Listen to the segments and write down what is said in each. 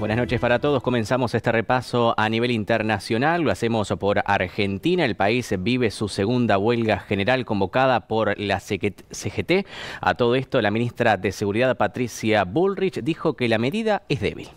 buenas noches para todos. Comenzamos este repaso a nivel internacional. Lo hacemos por Argentina. El país vive su segunda huelga general convocada por la CGT. A todo esto, la ministra de Seguridad, Patricia Bullrich, dijo que la medida es débil.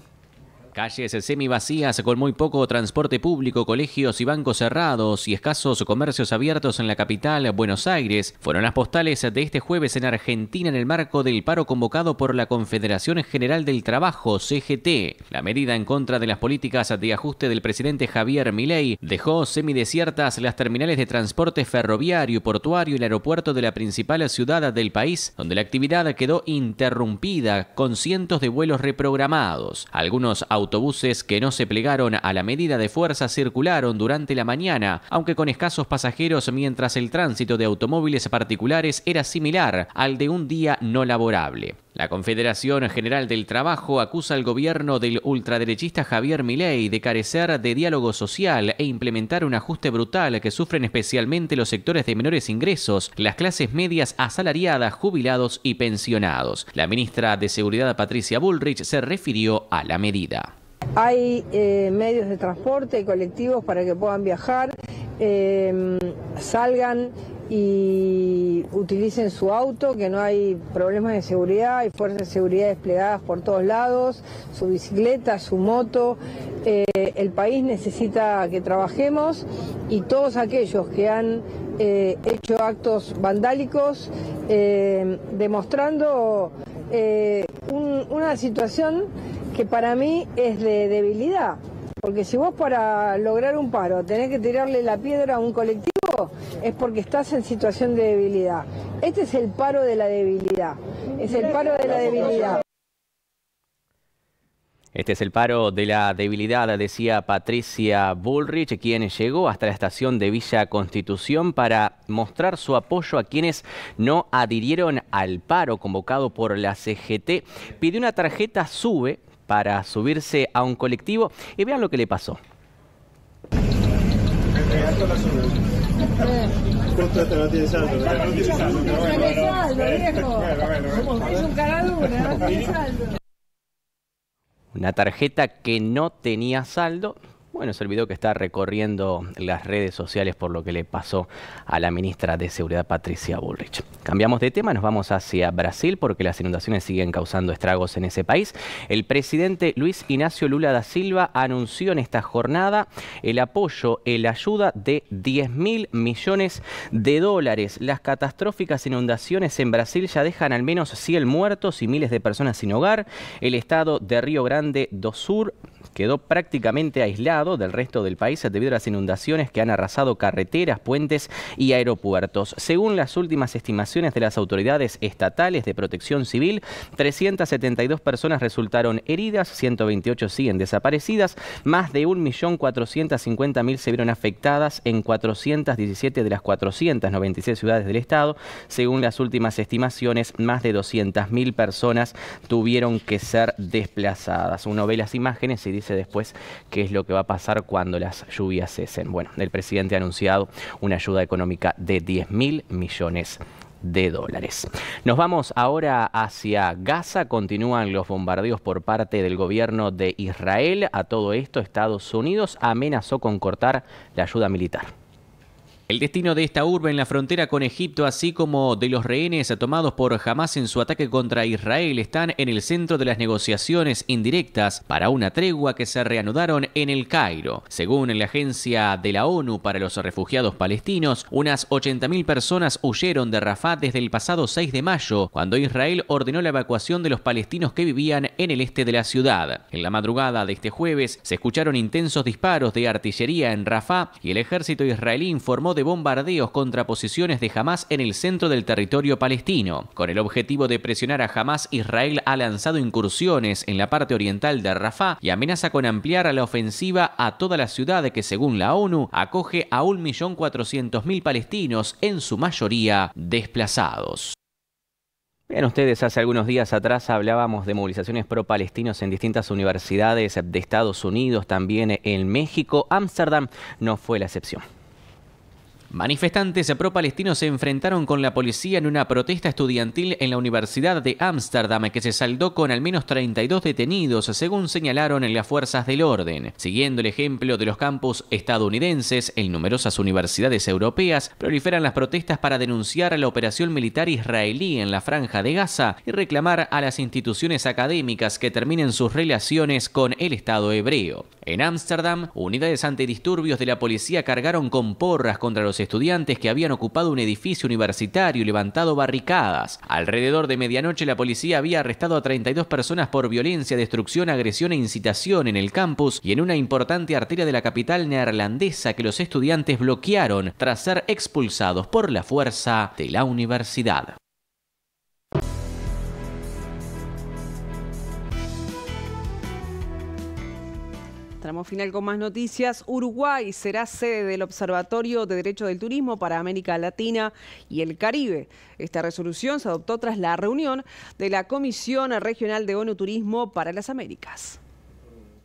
Calles semivacías con muy poco transporte público, colegios y bancos cerrados y escasos comercios abiertos en la capital, Buenos Aires, fueron las postales de este jueves en Argentina en el marco del paro convocado por la Confederación General del Trabajo, CGT. La medida en contra de las políticas de ajuste del presidente Javier Milei dejó semidesiertas las terminales de transporte ferroviario, portuario y el aeropuerto de la principal ciudad del país, donde la actividad quedó interrumpida con cientos de vuelos reprogramados. Algunos a Autobuses que no se plegaron a la medida de fuerza circularon durante la mañana, aunque con escasos pasajeros mientras el tránsito de automóviles particulares era similar al de un día no laborable. La Confederación General del Trabajo acusa al gobierno del ultraderechista Javier Milei de carecer de diálogo social e implementar un ajuste brutal que sufren especialmente los sectores de menores ingresos, las clases medias asalariadas, jubilados y pensionados. La ministra de Seguridad Patricia Bullrich se refirió a la medida. Hay eh, medios de transporte y colectivos para que puedan viajar, em, salgan y utilicen su auto, que no hay problemas de seguridad, hay fuerzas de seguridad desplegadas por todos lados, su bicicleta, su moto. Eh, el país necesita que trabajemos y todos aquellos que han eh, hecho actos vandálicos, em, demostrando una situación que para mí es de debilidad. Porque si vos para lograr un paro tenés que tirarle la piedra a un colectivo, es porque estás en situación de debilidad. Este es el paro de la debilidad. Es el paro de la debilidad. Este es el paro de la debilidad, decía Patricia Bullrich, quien llegó hasta la estación de Villa Constitución para mostrar su apoyo a quienes no adhirieron al paro convocado por la CGT. pide una tarjeta SUBE para subirse a un colectivo y vean lo que le pasó. Una tarjeta que no tenía saldo bueno, es el que está recorriendo las redes sociales por lo que le pasó a la ministra de Seguridad Patricia Bullrich. Cambiamos de tema, nos vamos hacia Brasil porque las inundaciones siguen causando estragos en ese país. El presidente Luis Ignacio Lula da Silva anunció en esta jornada el apoyo, la ayuda de 10 mil millones de dólares. Las catastróficas inundaciones en Brasil ya dejan al menos 100 muertos y miles de personas sin hogar. El estado de Río Grande do Sur quedó prácticamente aislado del resto del país debido a las inundaciones que han arrasado carreteras, puentes y aeropuertos. Según las últimas estimaciones de las autoridades estatales de protección civil, 372 personas resultaron heridas, 128 siguen desaparecidas, más de 1.450.000 se vieron afectadas en 417 de las 496 ciudades del estado. Según las últimas estimaciones, más de 200.000 personas tuvieron que ser desplazadas. Uno ve las imágenes dice después qué es lo que va a pasar cuando las lluvias cesen. Bueno, el presidente ha anunciado una ayuda económica de 10 mil millones de dólares. Nos vamos ahora hacia Gaza. Continúan los bombardeos por parte del gobierno de Israel. A todo esto, Estados Unidos amenazó con cortar la ayuda militar. El destino de esta urba en la frontera con Egipto, así como de los rehenes tomados por Hamas en su ataque contra Israel, están en el centro de las negociaciones indirectas para una tregua que se reanudaron en el Cairo. Según la Agencia de la ONU para los Refugiados Palestinos, unas 80.000 personas huyeron de Rafah desde el pasado 6 de mayo, cuando Israel ordenó la evacuación de los palestinos que vivían en el este de la ciudad. En la madrugada de este jueves se escucharon intensos disparos de artillería en Rafah y el ejército israelí informó de bombardeos contra posiciones de Hamas en el centro del territorio palestino. Con el objetivo de presionar a Hamas, Israel ha lanzado incursiones en la parte oriental de Rafah y amenaza con ampliar la ofensiva a toda la ciudad que, según la ONU, acoge a 1.400.000 palestinos, en su mayoría desplazados. Vean ustedes, hace algunos días atrás hablábamos de movilizaciones pro-palestinos en distintas universidades de Estados Unidos, también en México. Ámsterdam no fue la excepción. Manifestantes pro-palestinos se enfrentaron con la policía en una protesta estudiantil en la Universidad de Ámsterdam que se saldó con al menos 32 detenidos, según señalaron en las fuerzas del orden. Siguiendo el ejemplo de los campus estadounidenses, en numerosas universidades europeas proliferan las protestas para denunciar la operación militar israelí en la franja de Gaza y reclamar a las instituciones académicas que terminen sus relaciones con el Estado hebreo. En Ámsterdam, unidades antidisturbios de la policía cargaron con porras contra los estudiantes que habían ocupado un edificio universitario y levantado barricadas. Alrededor de medianoche la policía había arrestado a 32 personas por violencia, destrucción, agresión e incitación en el campus y en una importante arteria de la capital neerlandesa que los estudiantes bloquearon tras ser expulsados por la fuerza de la universidad. Tramo final con más noticias. Uruguay será sede del Observatorio de Derecho del Turismo para América Latina y el Caribe. Esta resolución se adoptó tras la reunión de la Comisión Regional de ONU Turismo para las Américas.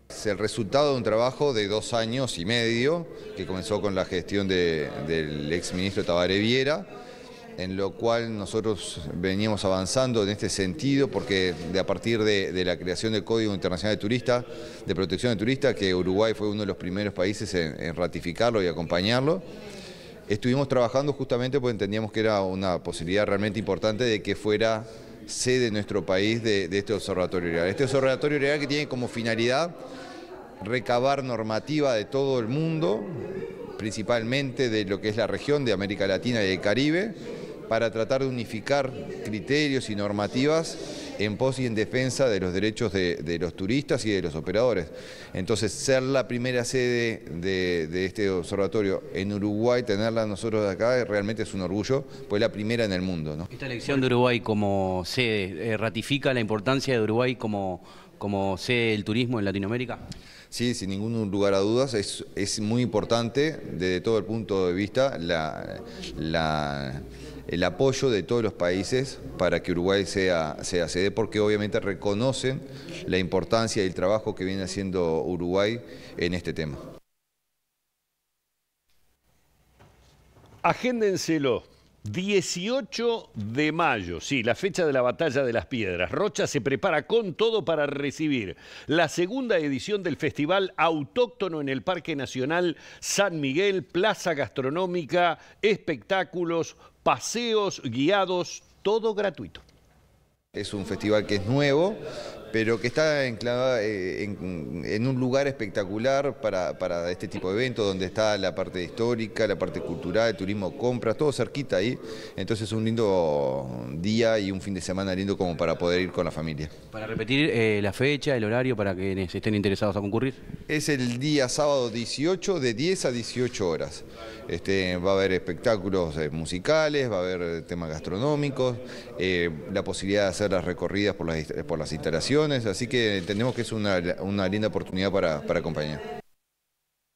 Es el resultado de un trabajo de dos años y medio que comenzó con la gestión del del exministro Tabaré Viera en lo cual nosotros veníamos avanzando en este sentido, porque de a partir de, la creación del Código Internacional de Turistas, de Protección de Turistas, que Uruguay fue uno de los primeros países en, ratificarlo y acompañarlo, estuvimos trabajando justamente porque entendíamos que era una posibilidad realmente importante de que fuera sede nuestro país de, este observatorio real. Este observatorio real que tiene como finalidad recabar normativa de todo el mundo, principalmente de lo que es la región de América Latina y del Caribe, para tratar de unificar criterios y normativas en pos y en defensa de los derechos de, los turistas y de los operadores. Entonces, ser la primera sede de, este observatorio en Uruguay, tenerla nosotros acá, realmente es un orgullo, pues la primera en el mundo. Esta elección de Uruguay como sede eh, ratifica la importancia de Uruguay como, como sede del turismo en Latinoamérica. Sí, sin ningún lugar a dudas, es, es muy importante desde todo el punto de vista la, la el apoyo de todos los países para que Uruguay sea, sea sede, porque obviamente reconocen la importancia y el trabajo que viene haciendo Uruguay en este tema. Agéndenselo. 18 de mayo, sí, la fecha de la Batalla de las Piedras. Rocha se prepara con todo para recibir la segunda edición del Festival Autóctono en el Parque Nacional San Miguel, Plaza Gastronómica, espectáculos, paseos guiados, todo gratuito. Es un festival que es nuevo, pero que está enclavada eh, en, un lugar espectacular para, para, este tipo de eventos, donde está la parte histórica, la parte cultural, el turismo compra, todo cerquita ahí. Entonces un lindo día y un fin de semana lindo como para poder ir con la familia. Para repetir eh, la fecha, el horario, para que estén interesados a concurrir. Es el día sábado 18 de 10 a 18 horas. Este, va a haber espectáculos eh, musicales, va a haber temas gastronómicos, la posibilidad de hacer las recorridas por por las instalaciones así que entendemos que es una, una linda oportunidad para, para acompañar.